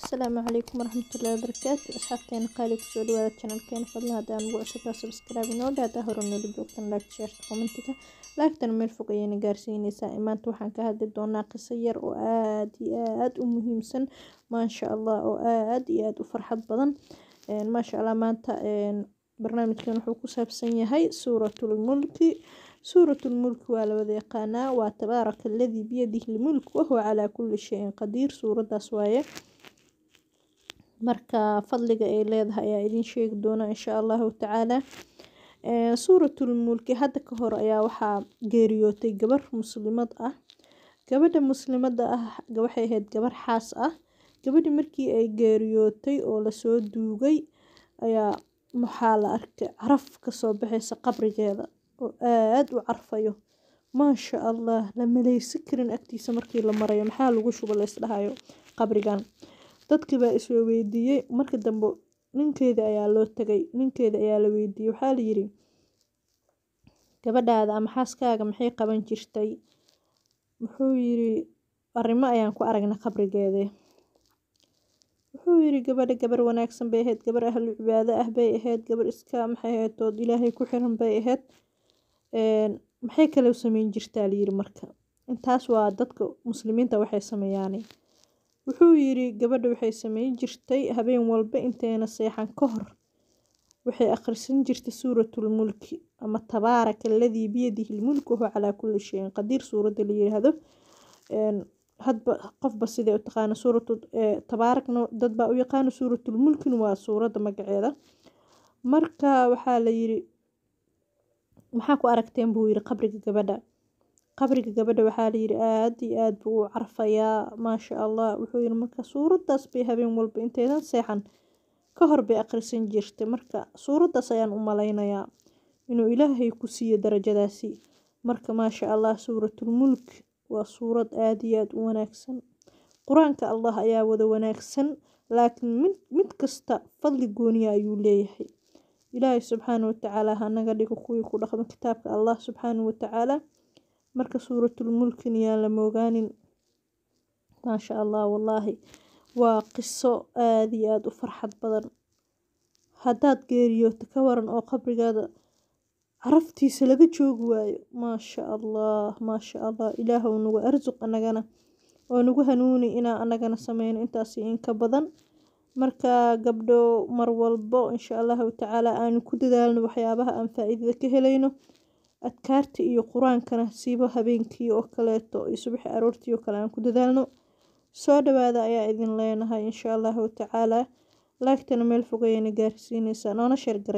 asalaamu calaykum waraxmatullahi wabarakaatu asxaabteena qaali kusoo dhawaada janalkeena fadlan haddaan ugu cusubtaa subscribe inoo dhaadaa hore noola joogtan like sheerta commentiga laagtana meel fog ayayna gaarsiineysaa maanta waxaan ka hadli doonaa qiso yar oo aad iyo aad u muhiimsan maasha allah oo aad iyo aad u farxad badan maasha allah maanta barnaamijkan wuxuu ku saabsan yahay suuratul mulki suuratul mulki waa la wada yaqaanaa waa tabaaraka aladii biyadihi lmulk wahuwa calaa kulli shayin qadiir suuradaas waaye marka fadliga ay leedahay ayaa idin sheegi doona insha allahu tacaala suuratul mulki hadda ka hor ayaa waxaa geeriyootay gabar muslimad ah gabadha muslimada ah waxay ahayd gabar xaas ah gabadhi markii ay geeriyootay oo lasoo duugay ayaa waxaa la arkay caraf kasoo baxaysa qabrigeeda oo aada u carfayo maasha allah la maleysi karin agtiisa markii la marayo maxaa lagu shuba laysdhahayo qabrigan Dadkii baa isoo weydiiyey. Markii dambe ninkeeda ayaa loo tagay. Ninkeeda ayaa la weydiiyey. Waxaa la yidhi gabadhaada ama xaaskaaga maxay qaban jirtay? Wuxuu yidhi arrimo ayaan ku aragna qabrigeeda. Wuxuu yidhi gabadha gabar wanaagsan bay ahayd. Gabar ahlu cibaado ah bay ahayd. Gabar iska maxay ahayd ilaahay ku xiran bay ahayd. maxay kale u sameyn jirtaa la yidhi marka. Intaas waa dadka muslimiinta waxay sameeyaan. Wuxuu yiri gabadha waxay sameyn jirtay habeen walba inteena seexan ka hor waxay akhrisan jirtay suuratulmulki ama tabaaraka aladii biyadihi almulku huwa calaa kulli shayin qadiir suuradda la yiraahdo een hadba qofba sidee u taqaana suuratu tabaarakna dad baa u yaqaana suuratulmulkin waa suuradda magaceeda marka waxaa la yiri maxaa ku aragteen buu yiri qabriga gabadha qabriga gabadha waxaa la yidhi aad iyo aada buu u carfayaa maasha allah wuxuu yidhi marka suuraddaas bay habeen walba intaydan seexan ka hor bay akhrisan jirtay marka suuraddaas ayaan u malaynayaa inuu ilaahay ku siiyo darajadaasi marka maasha allah suuratulmulk waa suurad aad iyo aad u wanaagsan qur-aanka allah ayaa wada wanaagsan laakiin mid mid kasta fadli gooniya ayuu leeyahay ilaahay subxaana wa tacaala hanaga dhigo kuwii ku dhaqma kitaabka allah subxaana watacaala marka suuratulmulkina yaan lama ogaanin maasha allah wallaahi waa qiso aada iyo aada u farxad badan haddaad geeriyooto ka waran oo qabrigaada caraftiisa laga joogi waayo maasha allah maasha allah ilaahw nagu arsuq anagana oo nagu hanuuni inaa anagana sameyno intaasi inka badan marka gabdho mar walbo insha allahu tacaala aanu ku dadaalno waxyaabaha aan faa'iidada ka helayno adkaarta iyo quraankana siiba habeenkii oo kaleeto iyo subax aroortii oo kale aan ku dadaalno soo dhawaada ayaa idin leenahay insha allahu tacaala laagtana meel fogayana gaarsiinaysa noona sheer garay